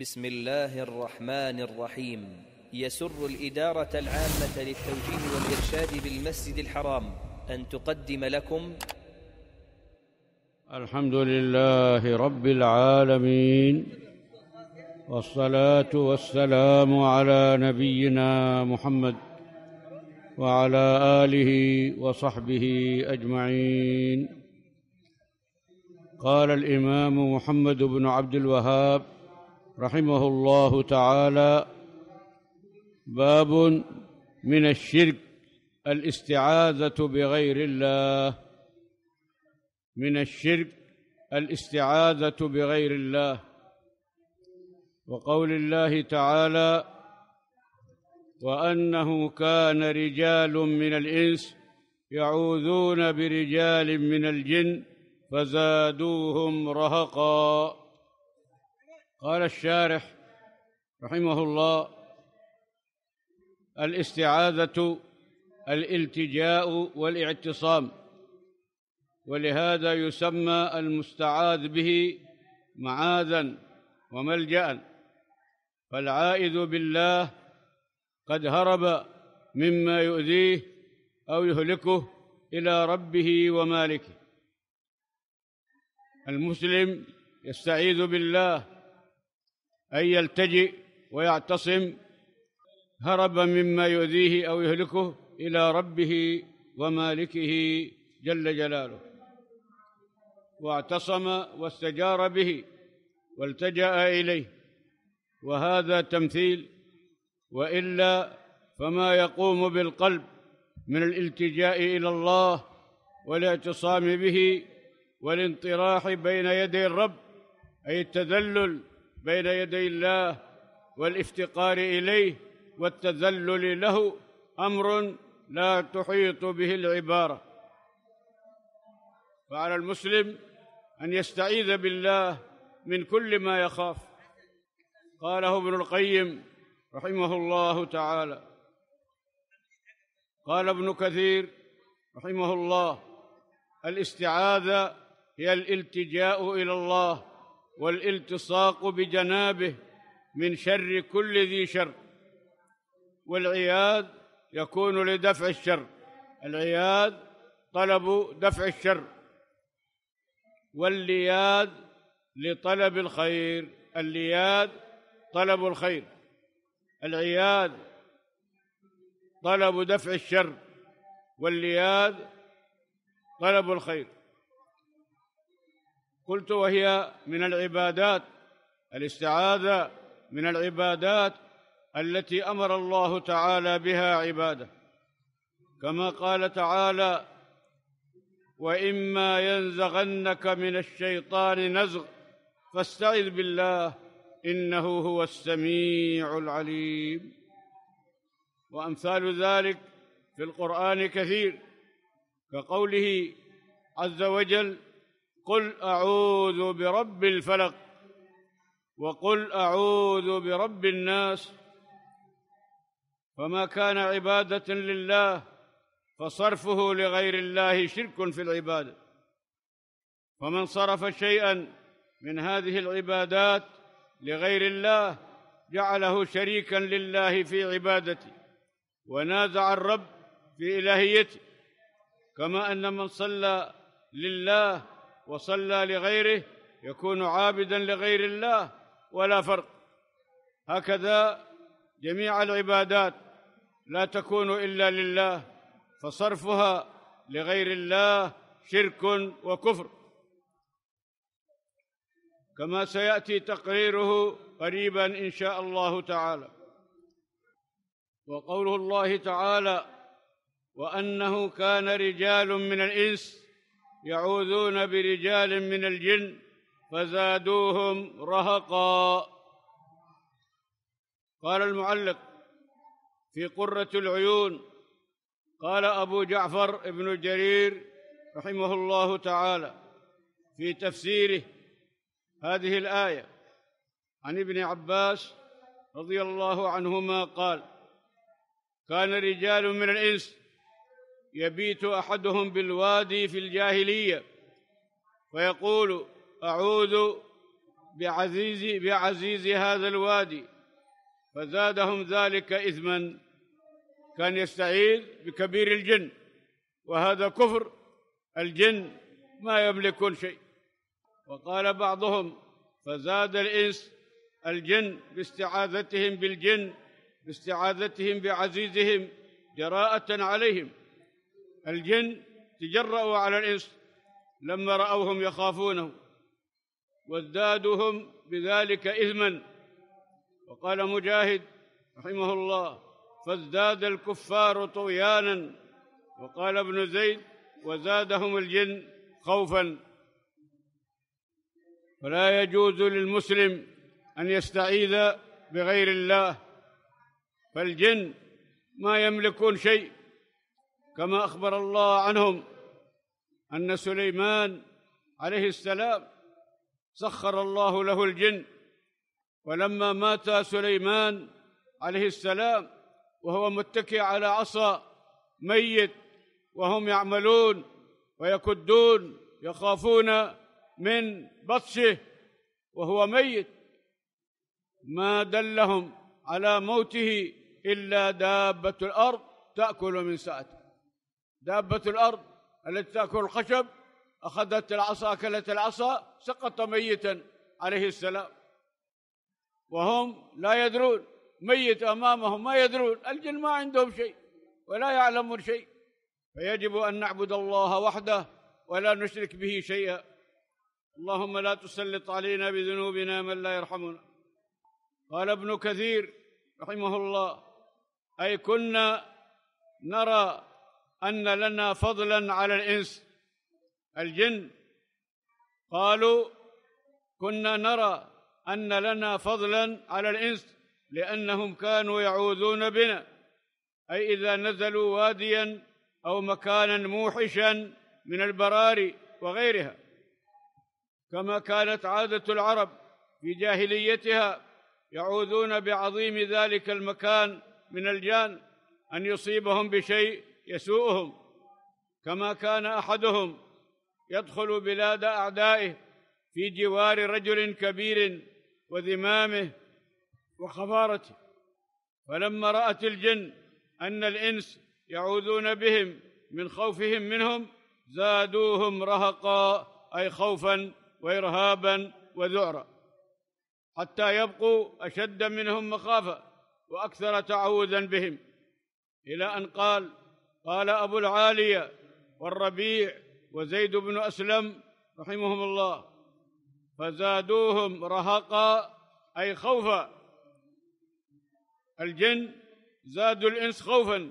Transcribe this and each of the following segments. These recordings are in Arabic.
بسم الله الرحمن الرحيم يسر الإدارة العامة للتوجيه والإرشاد بالمسجد الحرام أن تقدم لكم الحمد لله رب العالمين والصلاة والسلام على نبينا محمد وعلى آله وصحبه أجمعين قال الإمام محمد بن عبد الوهاب رحمه الله تعالى باب من الشرك الاستعاذة بغير الله من الشرك الاستعاذة بغير الله وقول الله تعالى وأنه كان رجال من الإنس يعوذون برجال من الجن فزادوهم رهقاً قال الشارح رحمه الله الاستعاذه الالتجاء والاعتصام ولهذا يسمى المستعاذ به معاذا وملجا فالعائذ بالله قد هرب مما يؤذيه او يهلكه الى ربه ومالكه المسلم يستعيذ بالله أن يلتجئ ويعتصم هرب مما يؤذيه أو يهلكه إلى ربه ومالكه جل جلاله واعتصم واستجار به والتجأ إليه وهذا تمثيل وإلا فما يقوم بالقلب من الالتجاء إلى الله والاعتصام به والانطراح بين يدي الرب أي التذلل بين يدي الله والافتقار اليه والتذلل له امر لا تحيط به العباره فعلى المسلم ان يستعيذ بالله من كل ما يخاف قاله ابن القيم رحمه الله تعالى قال ابن كثير رحمه الله الاستعاذه هي الالتجاء الى الله والالتصاق بجنابه من شر كل ذي شر والعياذ يكون لدفع الشر العياذ طلب دفع الشر واللياذ لطلب الخير اللياذ طلب الخير العياذ طلب دفع الشر واللياذ طلب الخير قلت وهي من العبادات الاستعاذه من العبادات التي امر الله تعالى بها عباده كما قال تعالى واما ينزغنك من الشيطان نزغ فاستعذ بالله انه هو السميع العليم وامثال ذلك في القران كثير كقوله عز وجل قل اعوذ برب الفلق وقل اعوذ برب الناس فما كان عباده لله فصرفه لغير الله شرك في العباده فمن صرف شيئا من هذه العبادات لغير الله جعله شريكا لله في عبادته ونازع الرب في الهيته كما ان من صلى لله وصلى لغيره يكون عابدا لغير الله ولا فرق هكذا جميع العبادات لا تكون الا لله فصرفها لغير الله شرك وكفر كما سياتي تقريره قريبا ان شاء الله تعالى وقوله الله تعالى وانه كان رجال من الانس يعوذون برجال من الجن فزادوهم رهقا قال المعلق في قرة العيون قال أبو جعفر ابن جرير رحمه الله تعالى في تفسيره هذه الآية عن ابن عباس رضي الله عنهما قال كان رجال من الإنس يبيت احدهم بالوادي في الجاهليه ويقول اعوذ بعزيز بعزيز هذا الوادي فزادهم ذلك اثما كان يستعيذ بكبير الجن وهذا كفر الجن ما يملكون شيء وقال بعضهم فزاد الانس الجن باستعاذتهم بالجن باستعاذتهم بعزيزهم جراءه عليهم الجن تجرأوا على الإنس لما رأوهم يخافونه وازدادهم بذلك إثما وقال مجاهد رحمه الله فازداد الكفار طغيانا وقال ابن زيد وزادهم الجن خوفا فلا يجوز للمسلم أن يستعيذ بغير الله فالجن ما يملكون شيء كما اخبر الله عنهم ان سليمان عليه السلام سخر الله له الجن ولما مات سليمان عليه السلام وهو متكئ على عصا ميت وهم يعملون ويكدون يخافون من بطشه وهو ميت ما دلهم على موته الا دابه الارض تاكل من ساته دابة الأرض التي تأكل الخشب أخذت العصا أكلت العصا سقط ميتا عليه السلام وهم لا يدرون ميت أمامهم ما يدرون الجن ما عندهم شيء ولا يعلمون شيء فيجب أن نعبد الله وحده ولا نشرك به شيئا اللهم لا تسلط علينا بذنوبنا من لا يرحمنا قال ابن كثير رحمه الله أي كنا نرى أن لنا فضلا على الإنس الجن قالوا كنا نرى أن لنا فضلا على الإنس لأنهم كانوا يعوذون بنا أي إذا نزلوا واديا أو مكانا موحشا من البراري وغيرها كما كانت عادة العرب في جاهليتها يعوذون بعظيم ذلك المكان من الجان أن يصيبهم بشيء يسوءهم كما كان احدهم يدخل بلاد اعدائه في جوار رجل كبير وذمامه وخفارته فلما رات الجن ان الانس يعوذون بهم من خوفهم منهم زادوهم رهقا اي خوفا وارهابا وذعرا حتى يبقوا اشد منهم مخافه واكثر تعوذا بهم الى ان قال قال أبو العالية والربيع وزيد بن أسلم رحمهم الله فزادوهم رهقا أي خوفا الجن زادوا الإنس خوفا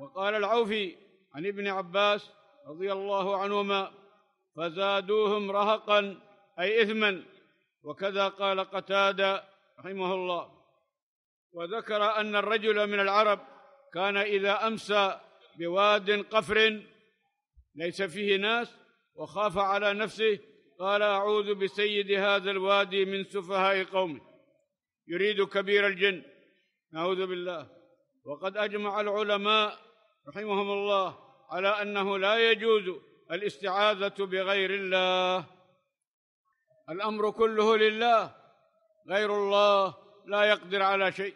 وقال العوفي عن ابن عباس رضي الله عنهما فزادوهم رهقا أي إثما وكذا قال قتادة رحمه الله وذكر أن الرجل من العرب كان إذا أمسى بواد قفر ليس فيه ناس وخاف على نفسه قال أعوذ بسيد هذا الوادي من سفهاء قومه يريد كبير الجن نعوذ بالله وقد أجمع العلماء رحمهم الله على أنه لا يجوز الاستعاذة بغير الله الأمر كله لله غير الله لا يقدر على شيء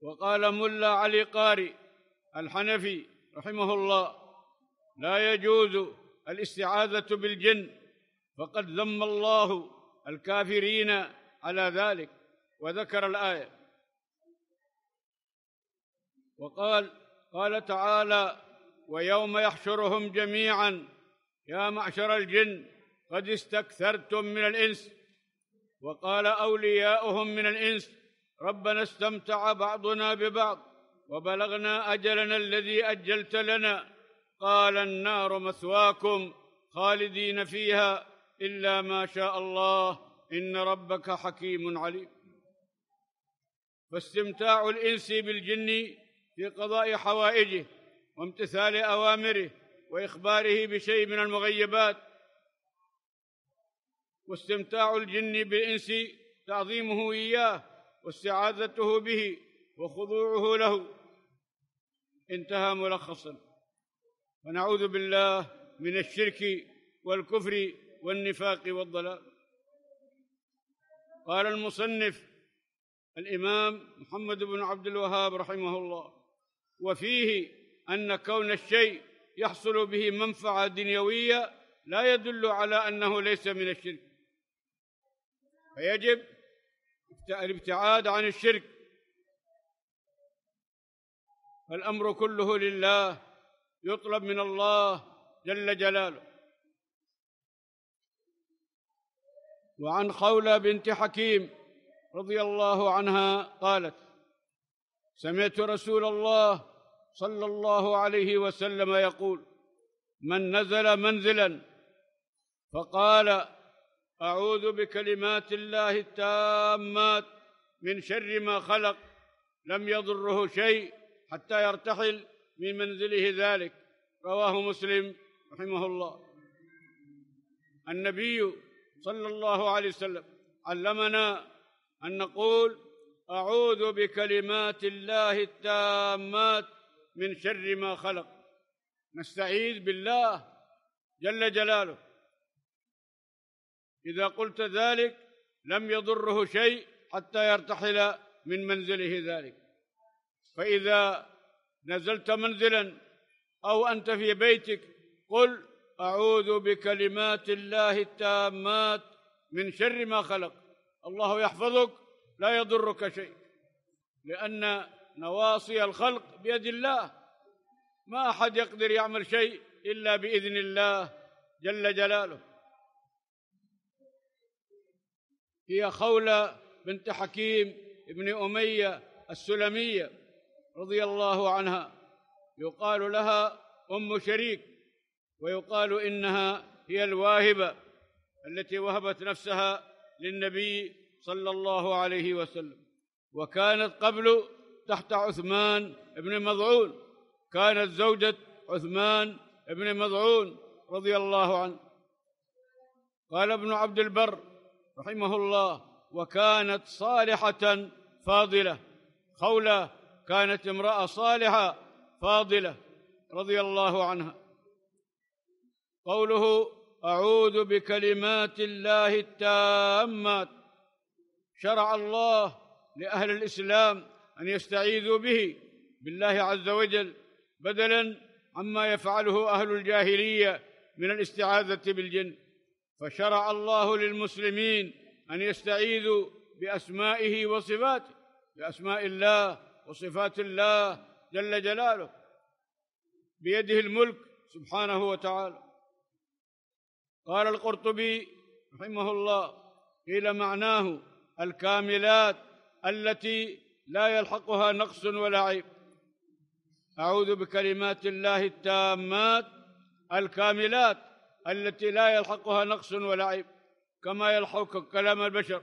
وقال ملا علي قاري الحنفي رحمه الله لا يجوز الاستعاذة بالجن فقد ذم الله الكافرين على ذلك وذكر الآية وقال قال تعالى ويوم يحشرهم جميعا يا معشر الجن قد استكثرتم من الإنس وقال أولياؤهم من الإنس ربنا استمتع بعضنا ببعض وبلغنا اجلنا الذي اجلت لنا قال النار مثواكم خالدين فيها الا ما شاء الله ان ربك حكيم عليم فاستمتاع الانس بالجن في قضاء حوائجه وامتثال اوامره واخباره بشيء من المغيبات واستمتاع الجن بالانس تعظيمه اياه واستعاذته به وخضوعه له انتهى ملخصا ونعوذ بالله من الشرك والكفر والنفاق والضلال قال المصنف الامام محمد بن عبد الوهاب رحمه الله وفيه ان كون الشيء يحصل به منفعه دنيويه لا يدل على انه ليس من الشرك فيجب الابتعاد عن الشرك الأمر كله لله يطلب من الله جل جلاله وعن خولة بنت حكيم رضي الله عنها قالت سمعت رسول الله صلى الله عليه وسلم يقول من نزل منزلا فقال اعوذ بكلمات الله التامات من شر ما خلق لم يضره شيء حتى يرتحل من منزله ذلك رواه مسلم رحمه الله النبي صلى الله عليه وسلم علمنا ان نقول اعوذ بكلمات الله التامات من شر ما خلق نستعيذ بالله جل جلاله إذا قلت ذلك لم يضره شيء حتى يرتحل من منزله ذلك فإذا نزلت منزلا أو أنت في بيتك قل أعوذ بكلمات الله التامات من شر ما خلق الله يحفظك لا يضرك شيء لأن نواصي الخلق بيد الله ما أحد يقدر يعمل شيء إلا بإذن الله جل جلاله هي خولة بنت حكيم ابن أمية السلمية رضي الله عنها يقال لها أم شريك ويقال إنها هي الواهبة التي وهبت نفسها للنبي صلى الله عليه وسلم وكانت قبل تحت عثمان بن مضعون كانت زوجة عثمان بن مضعون رضي الله عنه قال ابن عبد البر رحمه الله وكانت صالحة فاضلة خولة كانت امرأة صالحة فاضلة رضي الله عنها قوله أعوذ بكلمات الله التامات شرع الله لأهل الإسلام أن يستعيذوا به بالله عز وجل بدلا عما يفعله أهل الجاهلية من الاستعاذة بالجن فشرع الله للمسلمين أن يستعيذوا بأسمائه وصفاته بأسماء الله وصفات الله جل جلاله بيده الملك سبحانه وتعالى قال القرطبي رحمه الله قيل معناه الكاملات التي لا يلحقها نقص ولا عيب اعوذ بكلمات الله التامات الكاملات التي لا يلحقها نقص ولا عيب كما يلحق كلام البشر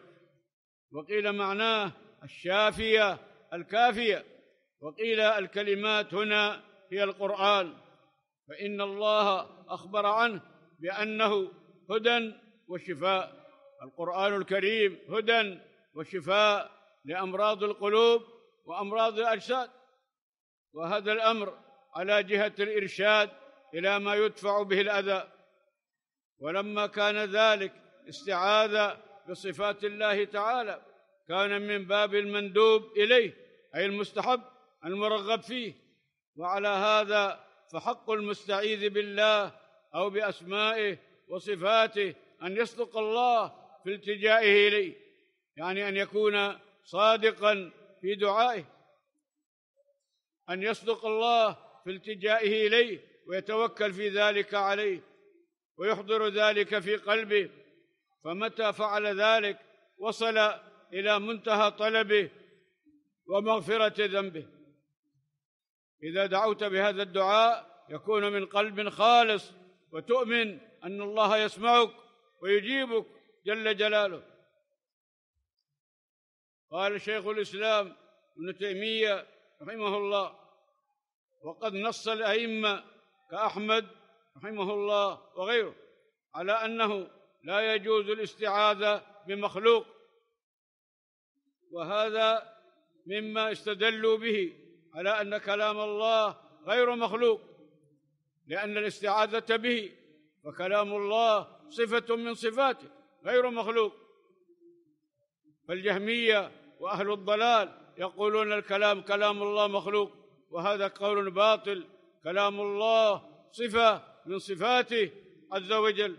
وقيل معناه الشافية الكافية وقيل الكلمات هنا هي القرآن فإن الله أخبر عنه بأنه هدى وشفاء القرآن الكريم هدى وشفاء لأمراض القلوب وأمراض الأجساد وهذا الأمر على جهة الإرشاد إلى ما يدفع به الأذى ولما كان ذلك استعاذ بصفات الله تعالى كان من باب المندوب اليه اي المستحب المرغب فيه وعلى هذا فحق المستعيذ بالله او باسمائه وصفاته ان يصدق الله في التجائه اليه يعني ان يكون صادقا في دعائه ان يصدق الله في التجائه اليه ويتوكل في ذلك عليه ويحضر ذلك في قلبه فمتى فعل ذلك وصل الى منتهى طلبه ومغفره ذنبه اذا دعوت بهذا الدعاء يكون من قلب خالص وتؤمن ان الله يسمعك ويجيبك جل جلاله قال شيخ الاسلام ابن تيميه رحمه الله وقد نص الائمه كاحمد رحمه الله وغيره على أنه لا يجوز الاستعاذة بمخلوق وهذا مما استدلوا به على أن كلام الله غير مخلوق لأن الاستعاذة به وكلام الله صفة من صفاته غير مخلوق فالجهمية وأهل الضلال يقولون الكلام كلام الله مخلوق وهذا قول باطل كلام الله صفة من صفاته عز وجل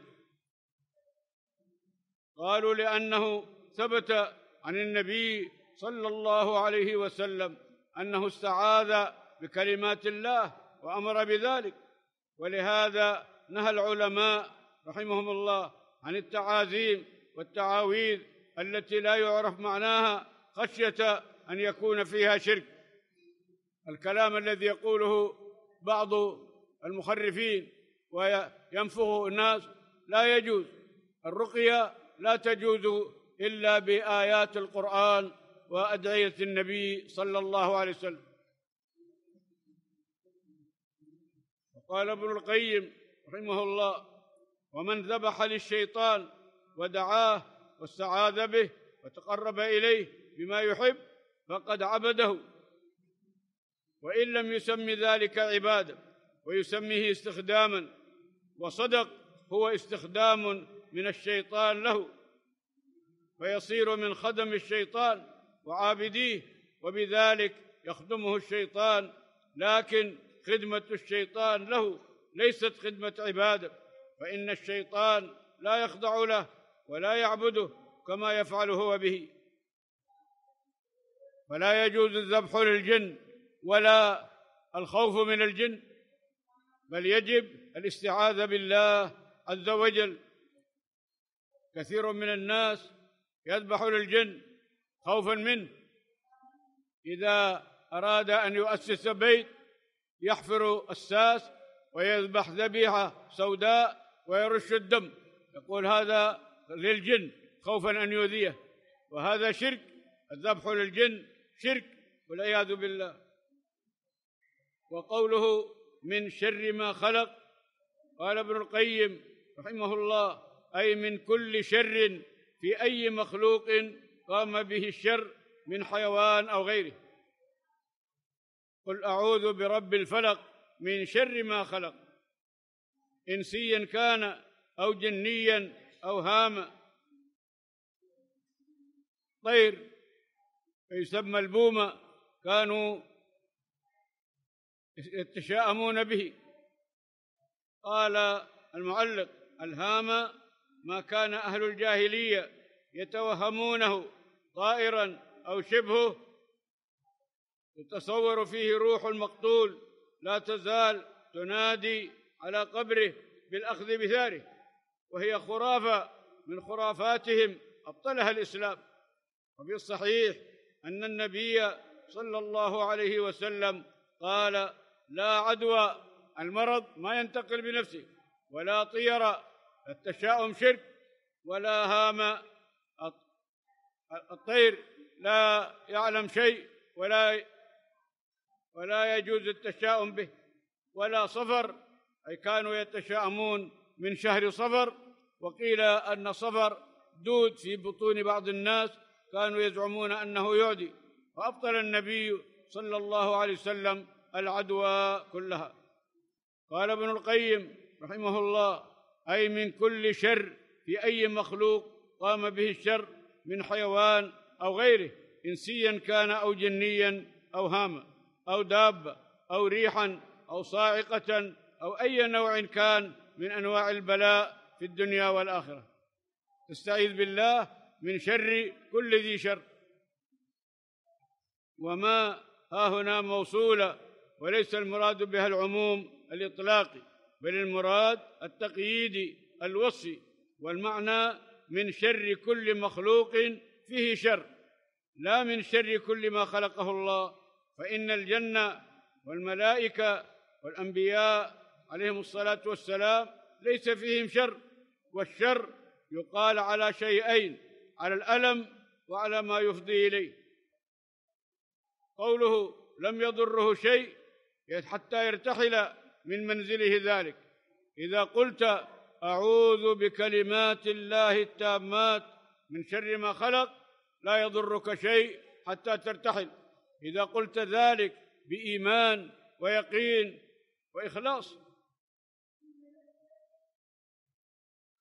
قالوا لأنه ثبت عن النبي صلى الله عليه وسلم أنه استعاذ بكلمات الله وأمر بذلك ولهذا نهى العلماء رحمهم الله عن التعازيم والتعاويذ التي لا يعرف معناها خشية أن يكون فيها شرك الكلام الذي يقوله بعض المخرفين وينفه الناس لا يجوز الرقية لا تجوز إلا بآيات القرآن وأدعية النبي صلى الله عليه وسلم وقال ابن القيم رحمه الله ومن ذبح للشيطان ودعاه واستعاذ به وتقرب إليه بما يحب فقد عبده وإن لم يسم ذلك عبادة ويسميه استخداما وصدق هو استخدام من الشيطان له فيصير من خدم الشيطان وعابديه وبذلك يخدمه الشيطان لكن خدمه الشيطان له ليست خدمه عباده فان الشيطان لا يخضع له ولا يعبده كما يفعل هو به فلا يجوز الذبح للجن ولا الخوف من الجن بل يجب الاستعاذة بالله عز وجل كثير من الناس يذبح للجن خوفا منه إذا أراد أن يؤسس بيت يحفر الساس ويذبح ذبيحة سوداء ويرش الدم يقول هذا للجن خوفا أن يؤذيه وهذا شرك الذبح للجن شرك والعياذ بالله وقوله من شر ما خلق قال ابن القيم رحمه الله أي من كل شر في أي مخلوق قام به الشر من حيوان أو غيره قل أعوذ برب الفلق من شر ما خلق إنسيا كان أو جنيا أو هاما طير يسمى البومة كانوا يتشاءمون به قال المعلق الهام ما كان أهل الجاهلية يتوهمونه طائرا أو شبهه يتصور فيه روح المقتول لا تزال تنادي على قبره بالأخذ بثاره وهي خرافة من خرافاتهم أبطلها الإسلام وفي الصحيح أن النبي صلى الله عليه وسلم قال لا عدوى المرض ما ينتقل بنفسه ولا طير التشاؤم شرك ولا هام الطير لا يعلم شيء ولا ولا يجوز التشاؤم به ولا صفر أي كانوا يتشاءمون من شهر صفر وقيل أن صفر دود في بطون بعض الناس كانوا يزعمون أنه يعدي فأبطل النبي صلى الله عليه وسلم العدوى كلها قال ابن القيم رحمه الله اي من كل شر في اي مخلوق قام به الشر من حيوان او غيره انسيا كان او جنيا او هاما او دابه او ريحا او صاعقه او اي نوع كان من انواع البلاء في الدنيا والاخره استعيذ بالله من شر كل ذي شر وما ها هنا موصوله وليس المراد بها العموم الإطلاقي بل المراد التقييدي الوصي والمعنى من شر كل مخلوق فيه شر لا من شر كل ما خلقه الله فإن الجنة والملائكة والأنبياء عليهم الصلاة والسلام ليس فيهم شر والشر يقال على شيئين على الألم وعلى ما يفضي إليه قوله لم يضره شيء حتى يرتحل من منزله ذلك إذا قلت أعوذ بكلمات الله التامات من شر ما خلق لا يضرك شيء حتى ترتحل إذا قلت ذلك بإيمان ويقين وإخلاص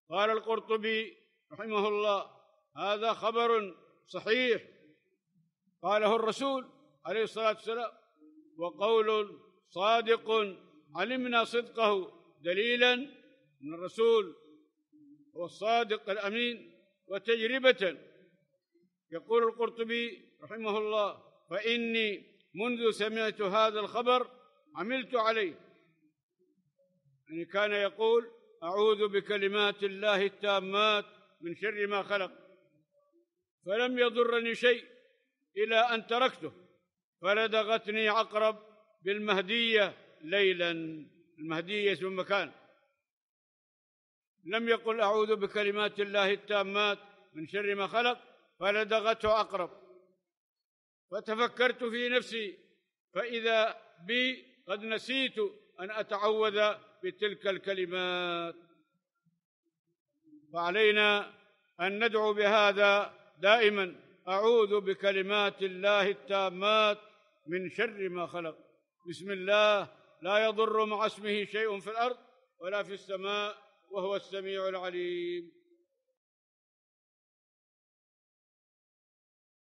قال القرطبي رحمه الله هذا خبر صحيح قاله الرسول عليه الصلاة والسلام وقول صادق علمنا صدقه دليلا من الرسول هو الصادق الامين وتجربه يقول القرطبي رحمه الله فاني منذ سمعت هذا الخبر عملت عليه يعني كان يقول اعوذ بكلمات الله التامات من شر ما خلق فلم يضرني شيء الى ان تركته فلدغتني عقرب بالمهدية ليلا المهدية اسم مكان لم يقل أعوذ بكلمات الله التامات من شر ما خلق فلدغته أقرب فتفكرت في نفسي فإذا بي قد نسيت أن أتعوذ بتلك الكلمات فعلينا أن ندعو بهذا دائما أعوذ بكلمات الله التامات من شر ما خلق بسم الله لا يضر مع اسمه شيء في الارض ولا في السماء وهو السميع العليم